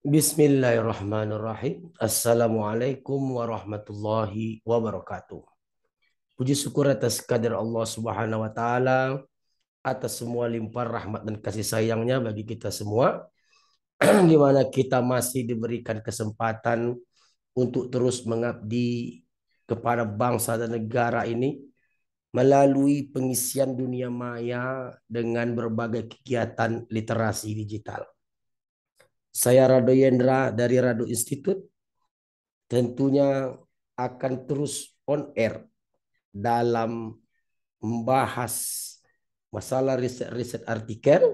Bismillahirrahmanirrahim. Assalamualaikum warahmatullahi wabarakatuh. Puji syukur atas kadir Allah Subhanahu wa taala atas semua limpah rahmat dan kasih sayangnya bagi kita semua di mana kita masih diberikan kesempatan untuk terus mengabdi kepada bangsa dan negara ini melalui pengisian dunia maya dengan berbagai kegiatan literasi digital. Saya Rado Yendra dari Rado Institute tentunya akan terus on air dalam membahas masalah riset-riset artikel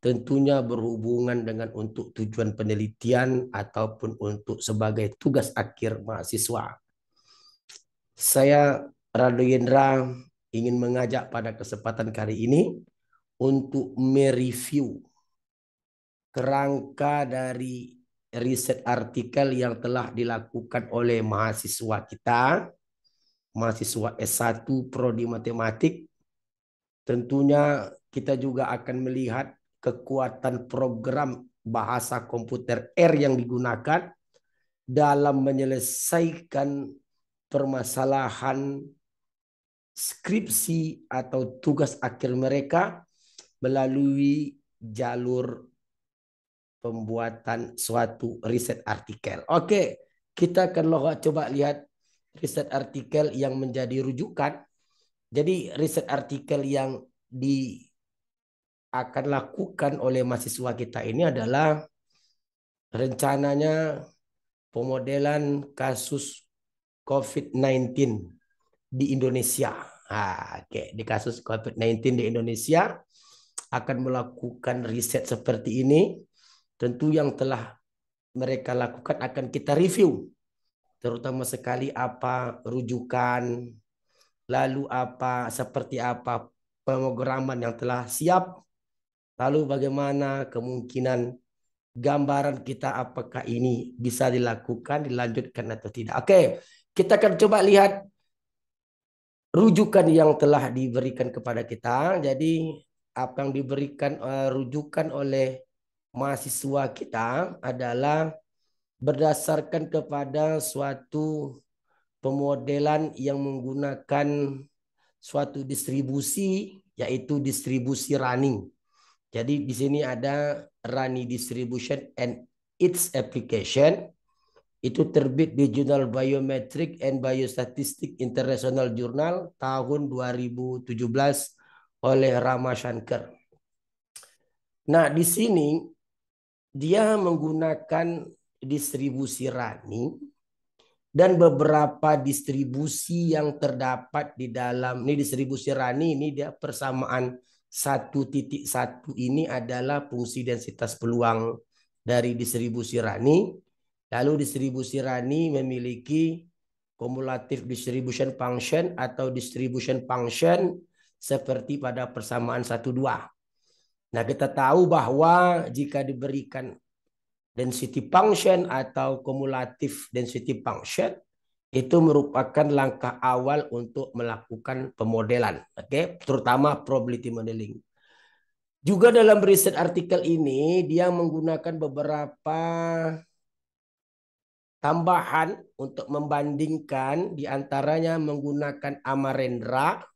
tentunya berhubungan dengan untuk tujuan penelitian ataupun untuk sebagai tugas akhir mahasiswa. Saya Rado Yendra ingin mengajak pada kesempatan kali ini untuk mereview kerangka dari riset artikel yang telah dilakukan oleh mahasiswa kita, mahasiswa S1 prodi matematik. Tentunya kita juga akan melihat kekuatan program bahasa komputer R yang digunakan dalam menyelesaikan permasalahan skripsi atau tugas akhir mereka melalui jalur pembuatan suatu riset artikel. Oke, kita akan logo coba lihat riset artikel yang menjadi rujukan. Jadi riset artikel yang di akan lakukan oleh mahasiswa kita ini adalah rencananya pemodelan kasus COVID-19 di Indonesia. Oke, okay. di kasus COVID-19 di Indonesia akan melakukan riset seperti ini tentu yang telah mereka lakukan akan kita review terutama sekali apa rujukan lalu apa seperti apa pemrograman yang telah siap lalu bagaimana kemungkinan gambaran kita apakah ini bisa dilakukan dilanjutkan atau tidak oke kita akan coba lihat rujukan yang telah diberikan kepada kita jadi apa yang diberikan uh, rujukan oleh mahasiswa kita adalah berdasarkan kepada suatu pemodelan yang menggunakan suatu distribusi yaitu distribusi running. Jadi di sini ada running distribution and its application itu terbit di jurnal Biometric and biostatistic International Journal tahun 2017 oleh Rama Shankar. Nah, di sini dia menggunakan distribusi Rani dan beberapa distribusi yang terdapat di dalam ini distribusi Rani ini dia persamaan satu titik satu ini adalah fungsi densitas peluang dari distribusi Rani. Lalu distribusi Rani memiliki kumulatif distribution function atau distribution function seperti pada persamaan satu dua Nah kita tahu bahwa jika diberikan density function atau kumulatif density function itu merupakan langkah awal untuk melakukan pemodelan, oke, okay? terutama probability modeling. Juga dalam riset artikel ini dia menggunakan beberapa tambahan untuk membandingkan diantaranya menggunakan amarendra,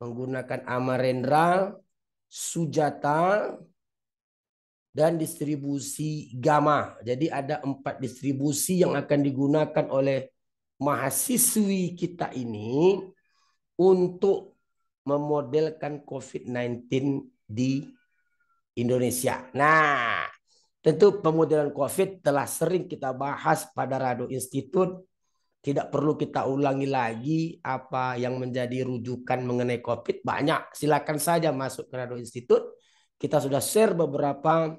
menggunakan amarendra, sujata dan distribusi gamma. Jadi ada empat distribusi yang akan digunakan oleh mahasiswi kita ini untuk memodelkan COVID-19 di Indonesia. Nah, tentu pemodelan COVID telah sering kita bahas pada Radio Institute tidak perlu kita ulangi lagi apa yang menjadi rujukan mengenai COVID. Banyak, silakan saja masuk ke Rado Institute. Kita sudah share beberapa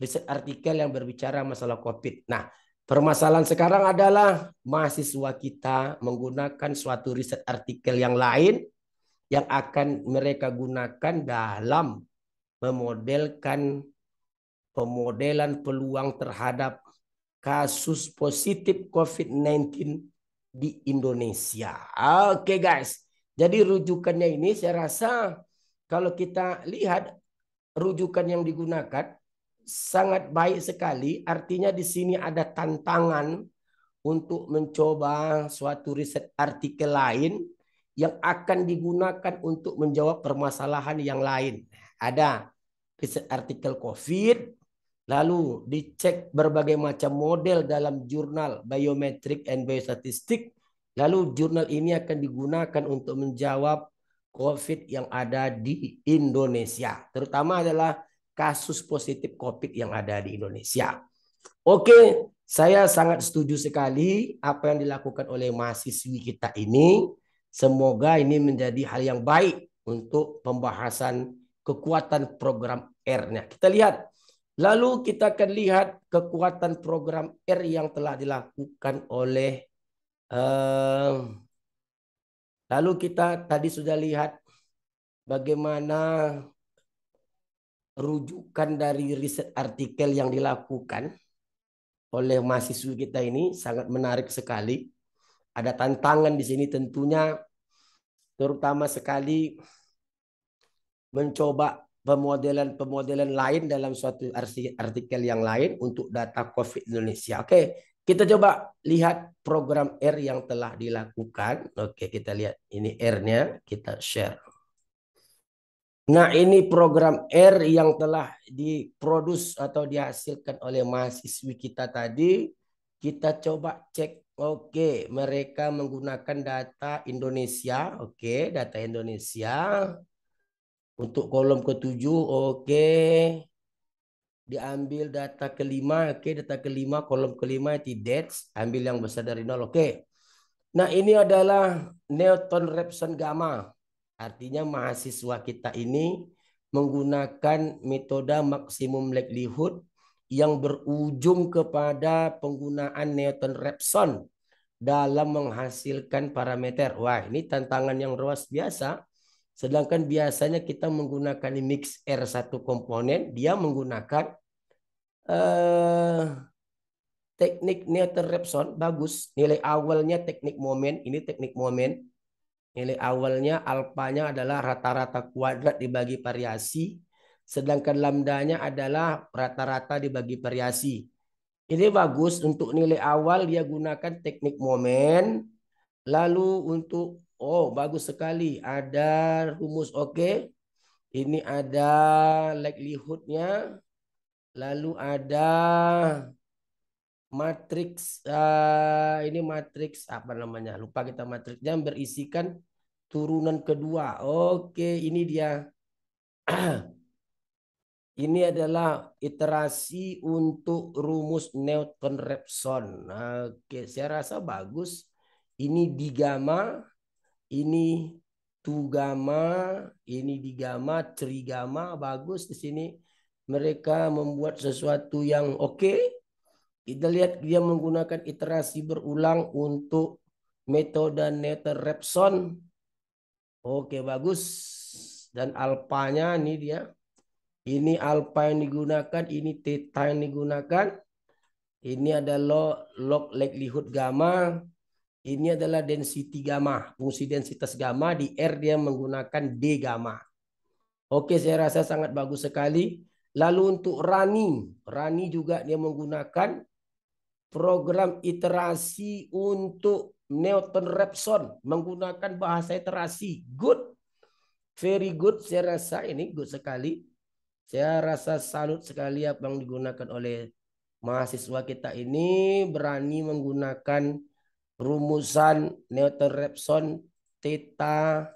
riset artikel yang berbicara masalah COVID. Nah, permasalahan sekarang adalah mahasiswa kita menggunakan suatu riset artikel yang lain yang akan mereka gunakan dalam memodelkan pemodelan peluang terhadap kasus positif COVID-19 di Indonesia. Oke okay, guys, jadi rujukannya ini saya rasa kalau kita lihat rujukan yang digunakan sangat baik sekali. Artinya di sini ada tantangan untuk mencoba suatu riset artikel lain yang akan digunakan untuk menjawab permasalahan yang lain. Ada riset artikel COVID, Lalu dicek berbagai macam model dalam jurnal biometrik and biostatistik. Lalu jurnal ini akan digunakan untuk menjawab COVID yang ada di Indonesia. Terutama adalah kasus positif COVID yang ada di Indonesia. Oke, saya sangat setuju sekali apa yang dilakukan oleh mahasiswi kita ini. Semoga ini menjadi hal yang baik untuk pembahasan kekuatan program R-nya. Kita lihat Lalu kita akan lihat kekuatan program R yang telah dilakukan oleh uh, lalu kita tadi sudah lihat bagaimana rujukan dari riset artikel yang dilakukan oleh mahasiswa kita ini sangat menarik sekali. Ada tantangan di sini tentunya terutama sekali mencoba pemodelan-pemodelan lain dalam suatu artikel yang lain untuk data COVID Indonesia. Oke, kita coba lihat program R yang telah dilakukan. Oke, kita lihat ini R-nya, kita share. Nah, ini program R yang telah diproduksi atau dihasilkan oleh mahasiswi kita tadi. Kita coba cek. Oke, mereka menggunakan data Indonesia. Oke, data Indonesia. Untuk kolom ketujuh, oke. Okay. Diambil data kelima, oke. Okay. Data kelima, kolom kelima itu dates. Ambil yang besar dari nol, oke. Okay. Nah ini adalah Newton Raphson Gamma. Artinya mahasiswa kita ini menggunakan metode maksimum likelihood yang berujung kepada penggunaan Newton Raphson dalam menghasilkan parameter. Wah, ini tantangan yang luar biasa Sedangkan biasanya kita menggunakan mix R1 komponen, dia menggunakan eh, teknik Newton Repson, bagus. Nilai awalnya teknik momen, ini teknik momen. Nilai awalnya alpanya adalah rata-rata kuadrat dibagi variasi, sedangkan lambdanya adalah rata-rata dibagi variasi. Ini bagus untuk nilai awal dia gunakan teknik momen, lalu untuk Oh, bagus sekali. Ada rumus oke. Okay. Ini ada likelihoodnya. Lalu ada matriks uh, ini matriks apa namanya? Lupa kita matriksnya berisikan turunan kedua. Oke, okay, ini dia. ini adalah iterasi untuk rumus Newton Raphson. Oke, okay, saya rasa bagus. Ini di gamma ini tugama, ini digama, trigama, bagus di sini. Mereka membuat sesuatu yang oke. Okay. Kita lihat dia menggunakan iterasi berulang untuk metode Neter Repson. Oke, okay, bagus. Dan alpanya ini dia. Ini alpha yang digunakan, ini theta yang digunakan. Ini ada log likelihood gamma. Ini adalah density gamma. Fungsi densitas gamma di R dia menggunakan D gamma. Oke, saya rasa sangat bagus sekali. Lalu untuk Rani, Rani juga dia menggunakan program iterasi untuk Newton Raphson menggunakan bahasa iterasi. Good. Very good saya rasa ini good sekali. Saya rasa salut sekali apa yang digunakan oleh mahasiswa kita ini berani menggunakan rumusan Newton Raphson theta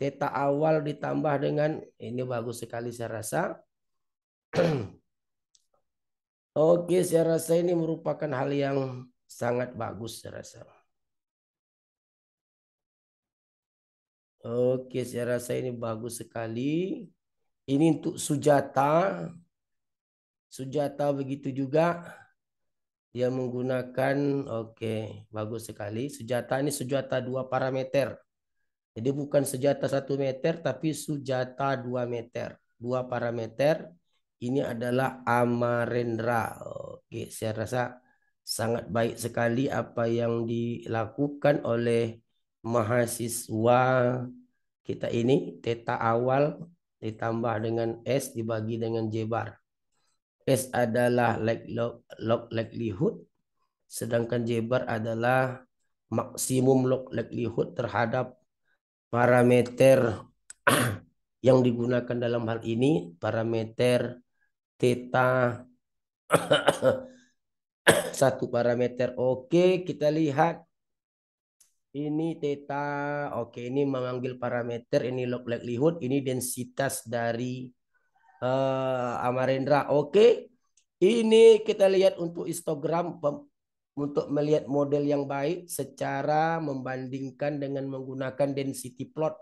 theta awal ditambah dengan ini bagus sekali saya rasa. Oke, saya rasa ini merupakan hal yang sangat bagus saya rasa. Oke, saya rasa ini bagus sekali. Ini untuk Sujata. Sujata begitu juga dia menggunakan oke okay, bagus sekali senjata ini senjata dua parameter jadi bukan senjata satu meter tapi senjata dua meter dua parameter ini adalah Amarendra oke okay, saya rasa sangat baik sekali apa yang dilakukan oleh mahasiswa kita ini teta awal ditambah dengan S dibagi dengan J bar S adalah log, likelihood, sedangkan J adalah maksimum log likelihood terhadap parameter yang digunakan dalam hal ini, parameter theta satu parameter. Oke, kita lihat ini theta. Oke, ini memanggil parameter, ini log likelihood, ini densitas dari uh, eh, Amarendra. Oke. Okay. Ini kita lihat untuk histogram untuk melihat model yang baik secara membandingkan dengan menggunakan density plot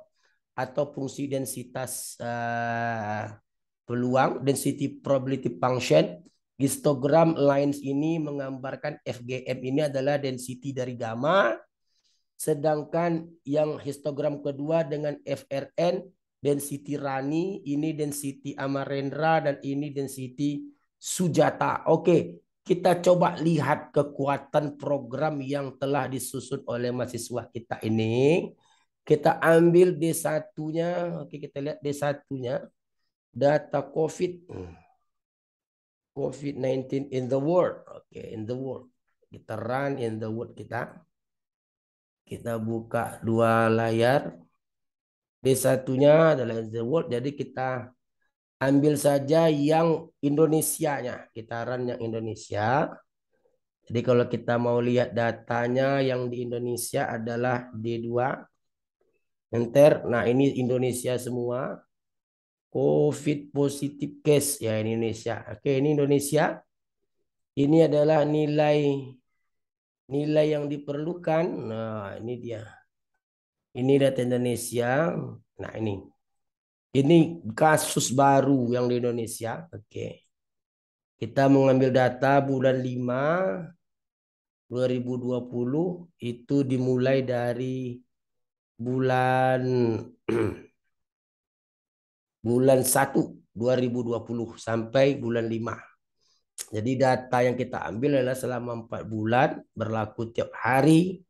atau fungsi densitas uh, peluang density probability function histogram lines ini menggambarkan FGM ini adalah density dari gamma sedangkan yang histogram kedua dengan FRN density Rani, ini density Amarendra, dan ini density Sujata. Oke, kita coba lihat kekuatan program yang telah disusun oleh mahasiswa kita ini. Kita ambil D1-nya. Oke, kita lihat D1-nya. Data COVID. COVID-19 in the world. Oke, in the world. Kita run in the world kita. Kita buka dua layar. D1-nya adalah the world. Jadi kita ambil saja yang Indonesia nya, Kita run yang Indonesia. Jadi kalau kita mau lihat datanya yang di Indonesia adalah D2. Enter. Nah ini Indonesia semua. COVID positif case ya Indonesia. Oke ini Indonesia. Ini adalah nilai nilai yang diperlukan. Nah ini dia. Ini data Indonesia. Nah ini. Ini kasus baru yang di Indonesia. Oke. Okay. Kita mengambil data bulan 5 2020 itu dimulai dari bulan bulan 1 2020 sampai bulan 5. Jadi data yang kita ambil adalah selama 4 bulan berlaku tiap hari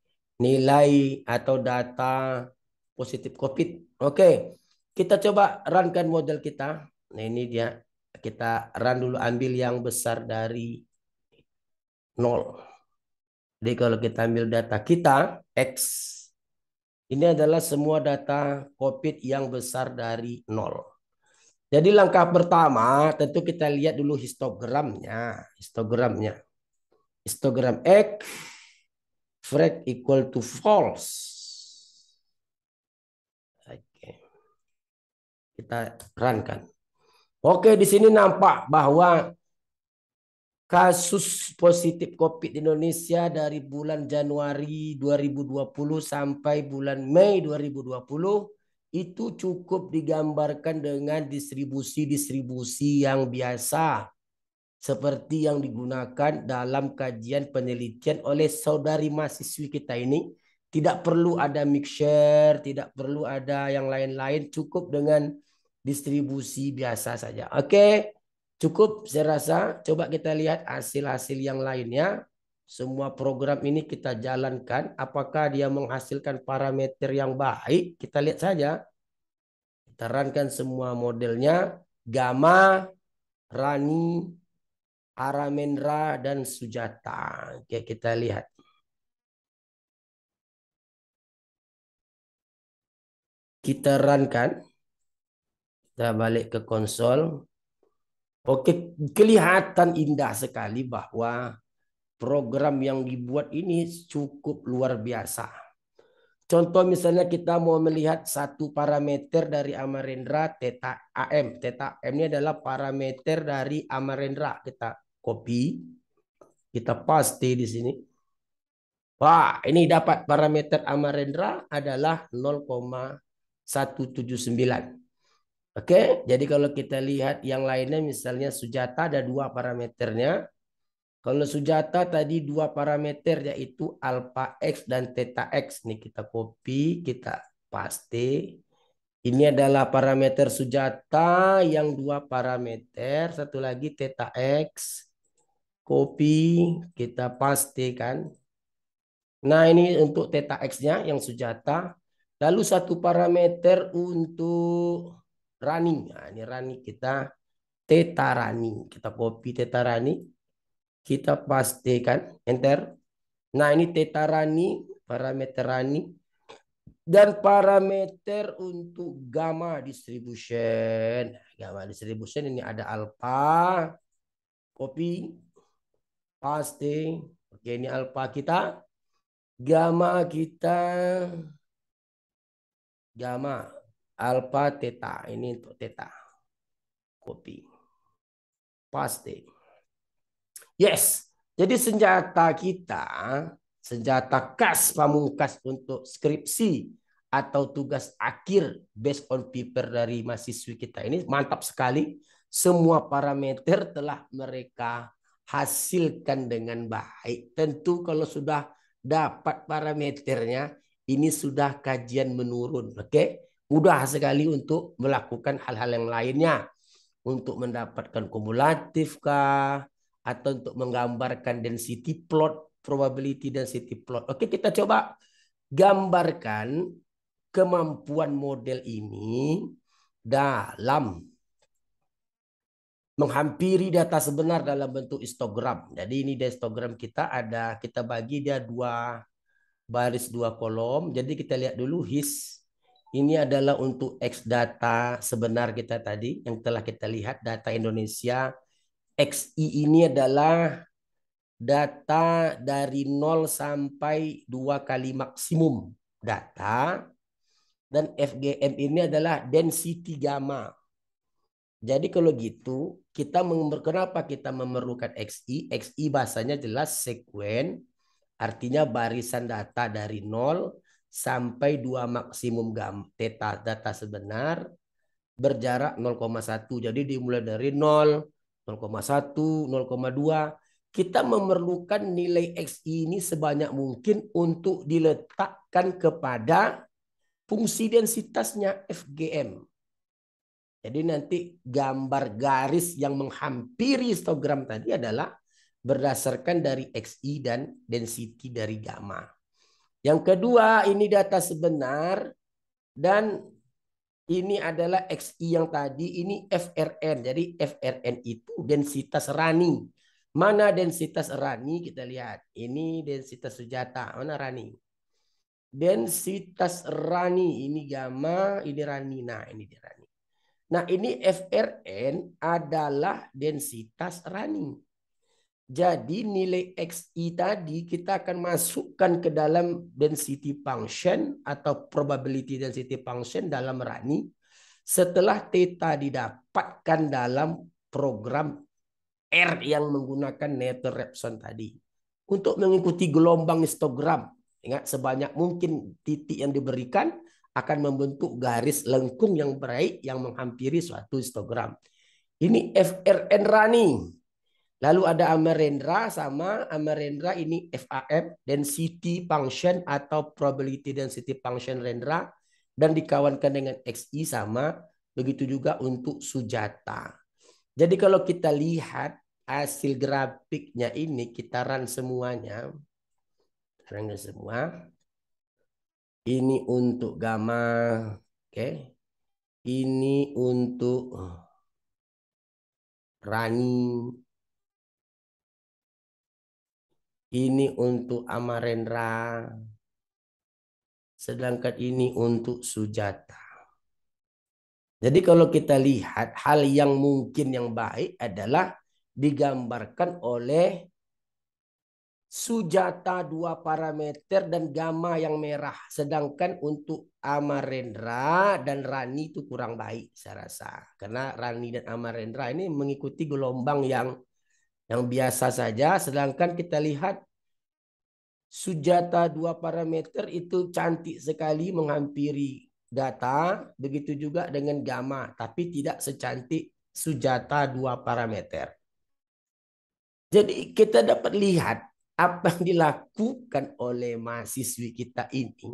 nilai atau data positif COVID. Oke, kita coba runkan model kita. Nah ini dia, kita run dulu ambil yang besar dari nol. Jadi kalau kita ambil data kita, X, ini adalah semua data COVID yang besar dari nol. Jadi langkah pertama tentu kita lihat dulu histogramnya, histogramnya. Histogram X Fred equal to false. Oke. Kita rankan. Oke, di sini nampak bahwa kasus positif COVID di Indonesia dari bulan Januari 2020 sampai bulan Mei 2020 itu cukup digambarkan dengan distribusi-distribusi yang biasa seperti yang digunakan dalam kajian penelitian oleh saudari mahasiswi kita ini. Tidak perlu ada mixer, tidak perlu ada yang lain-lain, cukup dengan distribusi biasa saja. Oke, cukup saya rasa. Coba kita lihat hasil-hasil yang lainnya. Semua program ini kita jalankan. Apakah dia menghasilkan parameter yang baik? Kita lihat saja. Kita runkan semua modelnya. Gamma, Rani, Aramendra dan Sujata. Oke, kita lihat. Kita run kan. Kita balik ke konsol. Oke, kelihatan indah sekali bahwa program yang dibuat ini cukup luar biasa. Contoh misalnya kita mau melihat satu parameter dari Amarendra teta AM. teta AM ini adalah parameter dari Amarendra kita copy. Kita paste di sini. Wah, ini dapat parameter Amarendra adalah 0,179. Oke, jadi kalau kita lihat yang lainnya misalnya Sujata ada dua parameternya. Kalau Sujata tadi dua parameter yaitu alpha x dan theta x. Nih kita copy, kita paste. Ini adalah parameter Sujata yang dua parameter, satu lagi theta x Kopi oh. kita pastikan. Nah ini untuk theta x-nya yang sujata. Lalu satu parameter untuk running. Nah, ini running kita theta running. Kita copy theta running. Kita pastikan enter. Nah ini theta running, parameter running. Dan parameter untuk gamma distribution. Nah, gamma distribution ini ada alpha, copy pasti. Oke, ini alfa kita. Gamma kita. Gamma. Alfa theta. Ini untuk theta. Copy. Pasti. Yes. Jadi senjata kita, senjata khas pamungkas untuk skripsi atau tugas akhir based on paper dari mahasiswi kita ini mantap sekali. Semua parameter telah mereka hasilkan dengan baik. Tentu kalau sudah dapat parameternya, ini sudah kajian menurun. Oke, okay? mudah sekali untuk melakukan hal-hal yang lainnya. Untuk mendapatkan kumulatif kah? Atau untuk menggambarkan density plot, probability density plot. Oke, okay, kita coba gambarkan kemampuan model ini dalam menghampiri data sebenar dalam bentuk histogram. Jadi ini di histogram kita ada kita bagi dia dua baris dua kolom. Jadi kita lihat dulu his ini adalah untuk x data sebenar kita tadi yang telah kita lihat data Indonesia. XI ini adalah data dari 0 sampai 2 kali maksimum data dan FGM ini adalah density gamma. Jadi kalau gitu kita kenapa kita memerlukan XI? XI bahasanya jelas sekuen, artinya barisan data dari nol sampai dua maksimum gam theta data sebenar berjarak 0,1. Jadi dimulai dari 0, 0,1, 0,2. Kita memerlukan nilai XI ini sebanyak mungkin untuk diletakkan kepada fungsi densitasnya FGM. Jadi nanti gambar garis yang menghampiri histogram tadi adalah berdasarkan dari XI dan density dari gamma. Yang kedua, ini data sebenar dan ini adalah XI yang tadi, ini FRN. Jadi FRN itu densitas rani. Mana densitas rani kita lihat. Ini densitas senjata. Mana rani? Densitas rani ini gamma, ini rani. Nah, ini dia rani. Nah ini FRN adalah densitas running. Jadi nilai XI tadi kita akan masukkan ke dalam density function atau probability density function dalam running setelah theta didapatkan dalam program R yang menggunakan Nether Repson tadi. Untuk mengikuti gelombang histogram, ingat sebanyak mungkin titik yang diberikan, akan membentuk garis lengkung yang baik yang menghampiri suatu histogram. Ini FRN Rani. Lalu ada Amarendra sama Amarendra ini FAF density function atau probability density function Rendra dan dikawankan dengan XI sama begitu juga untuk Sujata. Jadi kalau kita lihat hasil grafiknya ini kita run semuanya. Run semua. Ini untuk gamma, oke. Okay. Ini untuk Rani. Ini untuk Amarendra. Sedangkan ini untuk Sujata. Jadi kalau kita lihat hal yang mungkin yang baik adalah digambarkan oleh Sujata dua parameter dan gamma yang merah. Sedangkan untuk Amarendra dan Rani itu kurang baik saya rasa. Karena Rani dan Amarendra ini mengikuti gelombang yang yang biasa saja. Sedangkan kita lihat Sujata dua parameter itu cantik sekali menghampiri data. Begitu juga dengan gamma. Tapi tidak secantik Sujata dua parameter. Jadi kita dapat lihat apa yang dilakukan oleh mahasiswi kita ini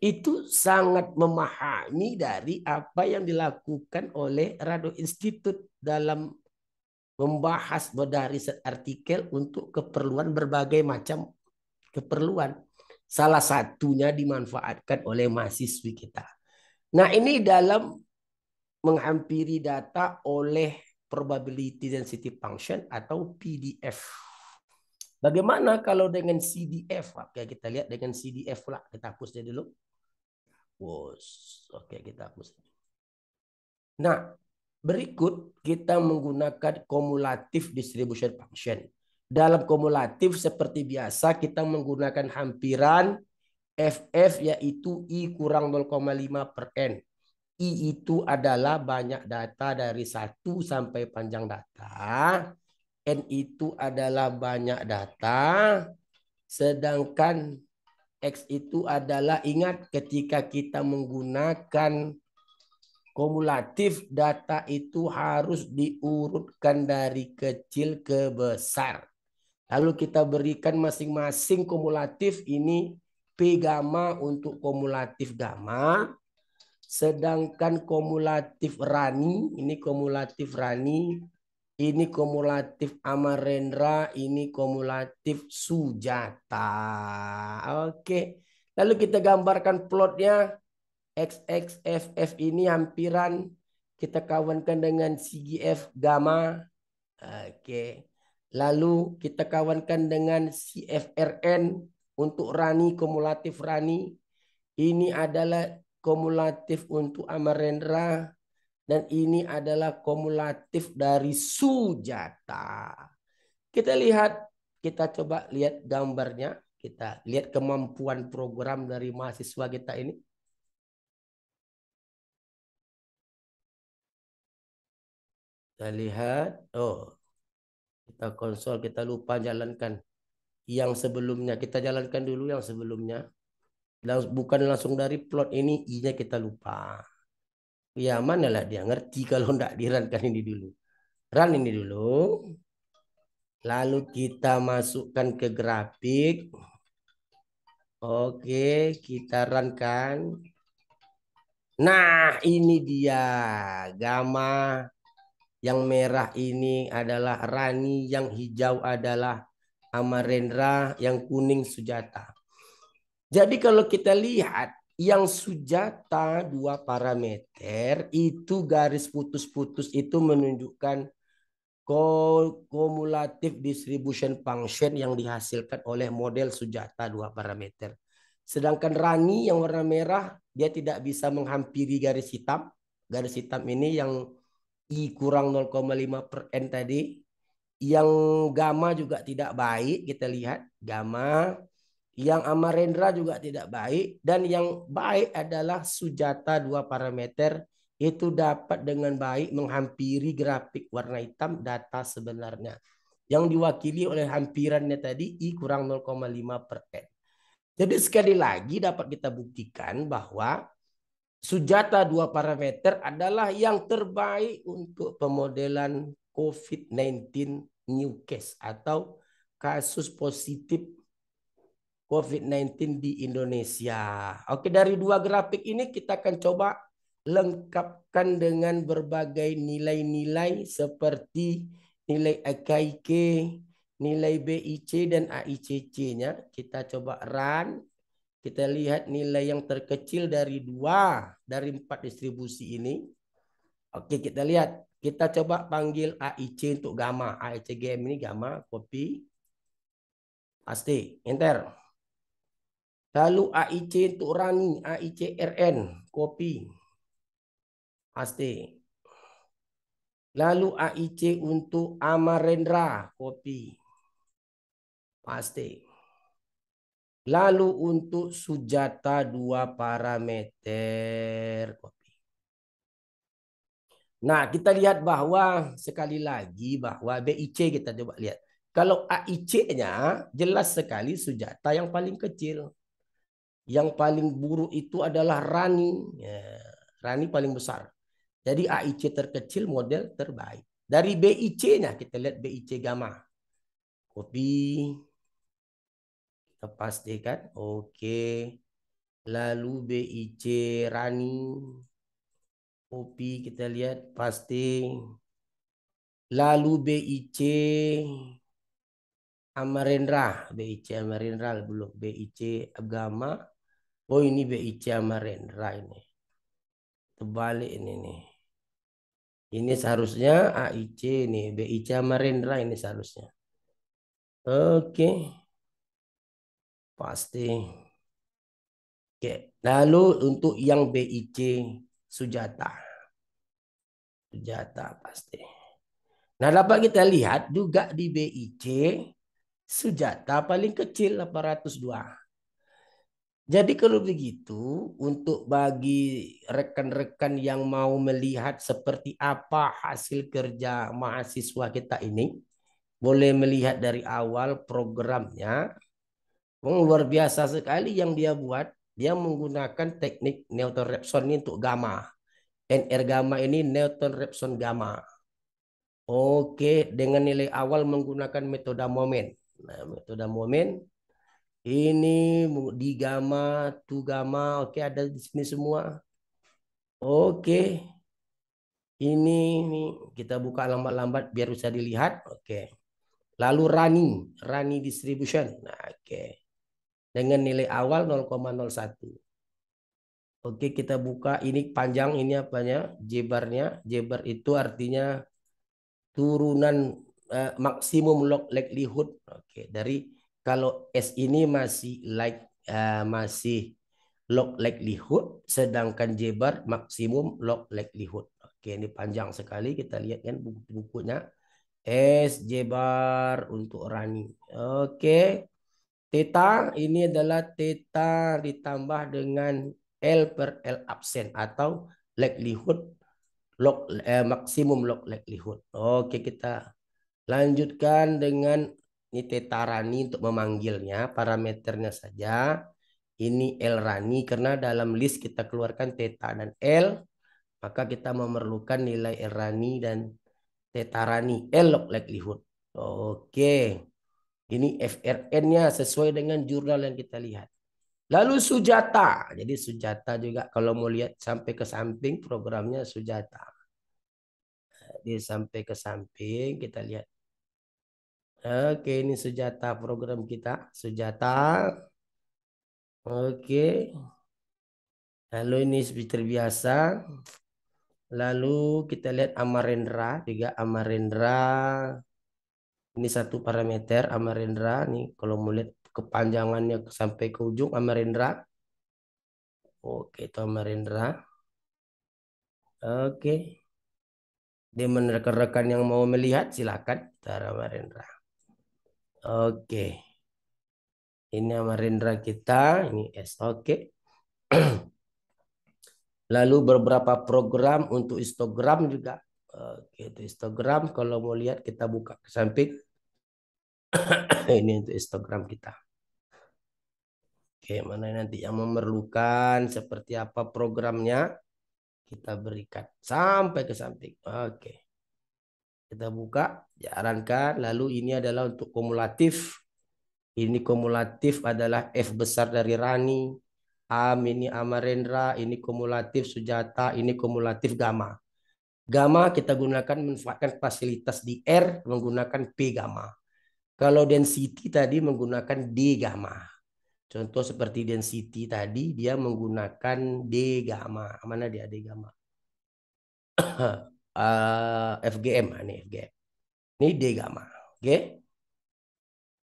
itu sangat memahami dari apa yang dilakukan oleh Radu Institute dalam membahas bedah riset artikel untuk keperluan berbagai macam keperluan. Salah satunya dimanfaatkan oleh mahasiswi kita. Nah ini dalam menghampiri data oleh probability density function atau PDF. Bagaimana kalau dengan CDF? Oke, kita lihat dengan CDF lah Kita hapus dia dulu. Hapus. Oke, kita hapus. Nah, berikut kita menggunakan kumulatif distribution function. Dalam kumulatif seperti biasa kita menggunakan hampiran FF yaitu I kurang 0,5 per N. I itu adalah banyak data dari satu sampai panjang data. N itu adalah banyak data, sedangkan X itu adalah ingat ketika kita menggunakan kumulatif data itu harus diurutkan dari kecil ke besar. Lalu kita berikan masing-masing kumulatif ini P gamma untuk kumulatif gamma. Sedangkan kumulatif rani, ini kumulatif rani ini kumulatif Amarendra, ini kumulatif Sujata. Oke. Lalu kita gambarkan plotnya. XXFF ini hampiran kita kawankan dengan CGF gamma. Oke. Lalu kita kawankan dengan CFRN untuk Rani, kumulatif Rani. Ini adalah kumulatif untuk Amarendra. Dan ini adalah kumulatif dari sujata. Kita lihat, kita coba lihat gambarnya. Kita lihat kemampuan program dari mahasiswa kita ini. Kita lihat, oh, kita konsol, kita lupa jalankan yang sebelumnya. Kita jalankan dulu yang sebelumnya. Bukan langsung dari plot ini, i-nya kita lupa. Ya manalah dia ngerti kalau tidak dirankan ini dulu. Run ini dulu. Lalu kita masukkan ke grafik. Oke, kita runkan. Nah, ini dia. Gamma yang merah ini adalah Rani, yang hijau adalah Amarendra, yang kuning Sujata. Jadi kalau kita lihat yang sujata dua parameter itu garis putus-putus itu menunjukkan kumulatif distribution function yang dihasilkan oleh model sujata dua parameter. Sedangkan Rani yang warna merah dia tidak bisa menghampiri garis hitam. Garis hitam ini yang I kurang 0,5 per N tadi. Yang gamma juga tidak baik kita lihat. Gamma yang Amarendra juga tidak baik. Dan yang baik adalah Sujata dua parameter itu dapat dengan baik menghampiri grafik warna hitam data sebenarnya yang diwakili oleh hampirannya tadi I kurang 0,5 per N. Jadi sekali lagi dapat kita buktikan bahwa sujata dua parameter adalah yang terbaik untuk pemodelan COVID-19 new case atau kasus positif COVID-19 di Indonesia. Oke, dari dua grafik ini kita akan coba lengkapkan dengan berbagai nilai-nilai seperti nilai AKIK, nilai BIC dan AICC-nya. Kita coba run. Kita lihat nilai yang terkecil dari dua dari empat distribusi ini. Oke, kita lihat. Kita coba panggil AIC untuk gamma. AIC game ini gamma, copy. Pasti, enter. Lalu AIC untuk Rani, AIC RN, kopi. Pasti. Lalu AIC untuk Amarendra, kopi. Pasti. Lalu untuk Sujata dua parameter kopi. Nah, kita lihat bahwa sekali lagi bahwa BIC kita coba lihat. Kalau AIC-nya jelas sekali Sujata yang paling kecil yang paling buruk itu adalah Rani. Ya, Rani paling besar. Jadi AIC terkecil model terbaik. Dari BIC-nya kita lihat BIC gamma. Copy. Kita pastikan. Oke. Lalu BIC Rani. Copy kita lihat pasti. Lalu BIC Amarendra. BIC Amarendra belum. BIC Gamma. Oh ini BIC Amarendra ini. Terbalik ini nih. Ini seharusnya AIC ini, BIC Amarendra ini seharusnya. Oke. Pasti. Oke. Lalu untuk yang BIC Sujata. Sujata pasti. Nah dapat kita lihat juga di BIC Sujata paling kecil 802. Jadi kalau begitu untuk bagi rekan-rekan yang mau melihat seperti apa hasil kerja mahasiswa kita ini boleh melihat dari awal programnya. Luar biasa sekali yang dia buat. Dia menggunakan teknik Newton Raphson ini untuk gamma. NR gamma ini Newton Raphson gamma. Oke, dengan nilai awal menggunakan metode momen. Nah, metode momen ini di gamma, tu gamma, oke okay, ada di sini semua. Oke. Okay. Ini, ini kita buka lambat-lambat biar bisa dilihat. Oke. Okay. Lalu running, running distribution. Nah, oke. Okay. Dengan nilai awal 0,01. Oke, kita buka ini panjang ini apanya? Jebarnya. Jebar itu artinya turunan eh, maksimum likelihood. Oke, dari kalau S ini masih like uh, masih log likelihood, sedangkan J bar maksimum log likelihood. Oke, ini panjang sekali. Kita lihat kan buku-bukunya. S, J bar untuk Rani. Oke. Theta ini adalah theta ditambah dengan L per L absen atau likelihood log eh, maksimum log likelihood. Oke, kita lanjutkan dengan ini tetarani untuk memanggilnya, parameternya saja. Ini L rani karena dalam list kita keluarkan tetan dan L, maka kita memerlukan nilai L rani dan tetarani rani, L likelihood. Oke. Ini FRN-nya sesuai dengan jurnal yang kita lihat. Lalu Sujata. Jadi Sujata juga kalau mau lihat sampai ke samping programnya Sujata. Jadi sampai ke samping kita lihat Oke, ini Sujata program kita. Sujata. Oke. Lalu ini seperti terbiasa. Lalu kita lihat Amarendra juga Amarendra. Ini satu parameter Amarendra nih kalau mau lihat kepanjangannya sampai ke ujung Amarendra. Oke, itu Amarendra. Oke. Dia rekan-rekan yang mau melihat silakan Tara Amarendra. Oke. Ini Amarindra kita, ini S. Oke. Lalu beberapa program untuk Instagram juga. Oke, itu histogram kalau mau lihat kita buka ke samping. ini untuk Instagram kita. Oke, mana nanti yang memerlukan seperti apa programnya kita berikan sampai ke samping. Oke. Kita buka, jarankan. Lalu ini adalah untuk kumulatif. Ini kumulatif adalah F besar dari Rani. Am ini Amarendra, ini kumulatif Sujata, ini kumulatif Gamma Gamma kita gunakan memanfaatkan fasilitas di R menggunakan P gamma. Kalau density tadi menggunakan D gamma. Contoh seperti density tadi dia menggunakan D gamma. Mana dia D gamma? uh, eh, FGM ah, ini FGM. Ini D gamma. Oke. Okay?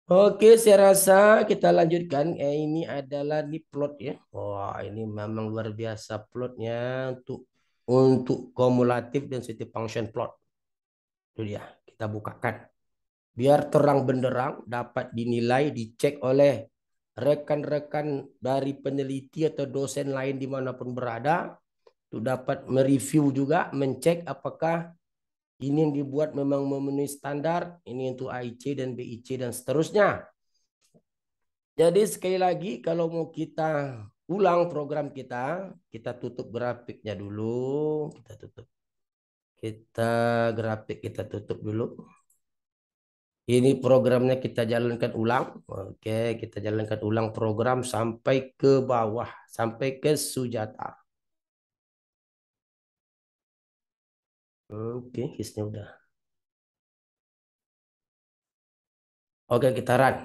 Oke, saya rasa kita lanjutkan. Eh, ini adalah di plot ya. Wah, ini memang luar biasa plotnya untuk untuk kumulatif dan city function plot. Itu dia, kita bukakan. Biar terang benderang dapat dinilai, dicek oleh rekan-rekan dari peneliti atau dosen lain dimanapun berada untuk dapat mereview juga, mencek apakah ini yang dibuat memang memenuhi standar, ini untuk AIC dan BIC dan seterusnya. Jadi sekali lagi kalau mau kita ulang program kita, kita tutup grafiknya dulu, kita tutup. Kita grafik kita tutup dulu. Ini programnya kita jalankan ulang. Oke, kita jalankan ulang program sampai ke bawah, sampai ke Sujata. Oke, kisnya hisnya udah. Oke, kita run.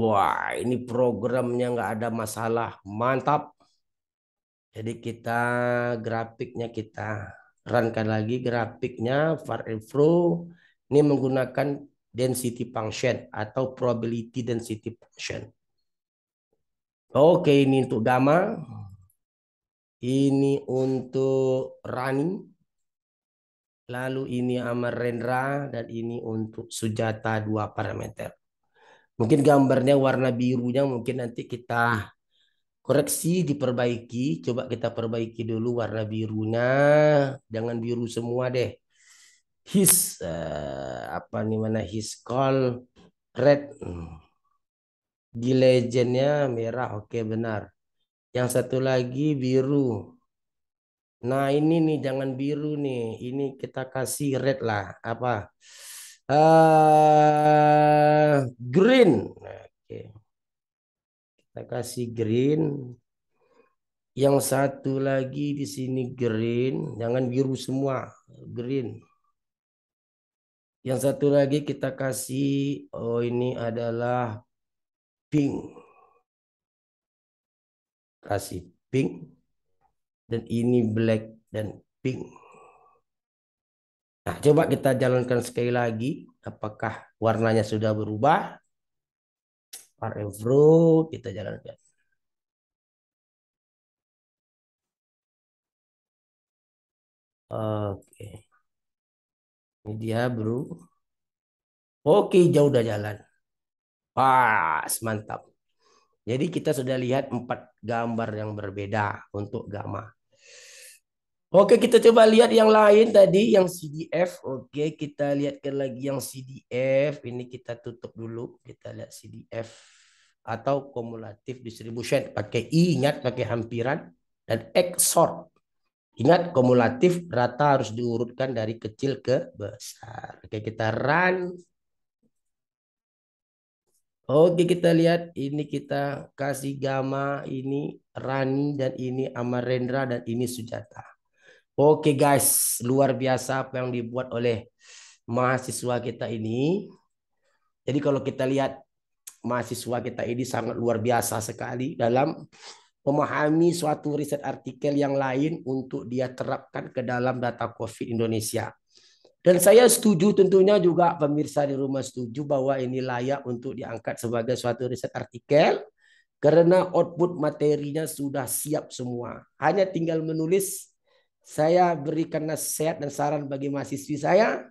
Wah, ini programnya nggak ada masalah. Mantap. Jadi kita grafiknya kita runkan lagi grafiknya far and flow. ini menggunakan density function atau probability density function. Oke, ini untuk gamma. Ini untuk running lalu ini Amar amarendra dan ini untuk sujata dua parameter. Mungkin gambarnya warna birunya mungkin nanti kita koreksi diperbaiki. Coba kita perbaiki dulu warna birunya. Jangan biru semua deh. His uh, apa nih mana his call red. Di legendnya merah. Oke benar. Yang satu lagi biru. Nah ini nih jangan biru nih. Ini kita kasih red lah. Apa? Uh, green. Oke. Kita kasih green. Yang satu lagi di sini green. Jangan biru semua. Green. Yang satu lagi kita kasih. Oh ini adalah pink. Kasih pink dan ini black dan pink. Nah, coba kita jalankan sekali lagi. Apakah warnanya sudah berubah? Parevro kita jalankan. Oke. Ini dia, Bro. Oke, jauh udah jalan. Pas, mantap. Jadi kita sudah lihat empat gambar yang berbeda untuk gamma. Oke, kita coba lihat yang lain tadi, yang CDF. Oke, kita lihatkan lagi yang CDF. Ini kita tutup dulu. Kita lihat CDF atau cumulative distribution. Pakai I, ingat pakai hampiran. Dan XOR. Ingat, kumulatif rata harus diurutkan dari kecil ke besar. Oke, kita run. Oke, kita lihat. Ini kita kasih gamma. Ini Rani dan ini Amarendra dan ini Sujata. Oke okay guys, luar biasa apa yang dibuat oleh mahasiswa kita ini. Jadi kalau kita lihat mahasiswa kita ini sangat luar biasa sekali dalam memahami suatu riset artikel yang lain untuk dia terapkan ke dalam data COVID Indonesia. Dan saya setuju tentunya juga pemirsa di rumah setuju bahwa ini layak untuk diangkat sebagai suatu riset artikel karena output materinya sudah siap semua. Hanya tinggal menulis saya berikan nasihat dan saran bagi mahasiswi saya,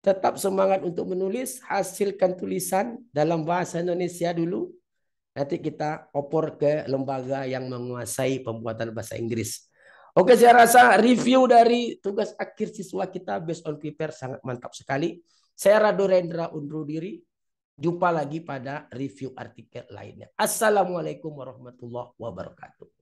tetap semangat untuk menulis, hasilkan tulisan dalam bahasa Indonesia dulu. Nanti kita opor ke lembaga yang menguasai pembuatan bahasa Inggris. Oke, saya rasa review dari tugas akhir siswa kita based on paper sangat mantap sekali. Saya Rado Rendra undur diri. Jumpa lagi pada review artikel lainnya. Assalamualaikum warahmatullahi wabarakatuh.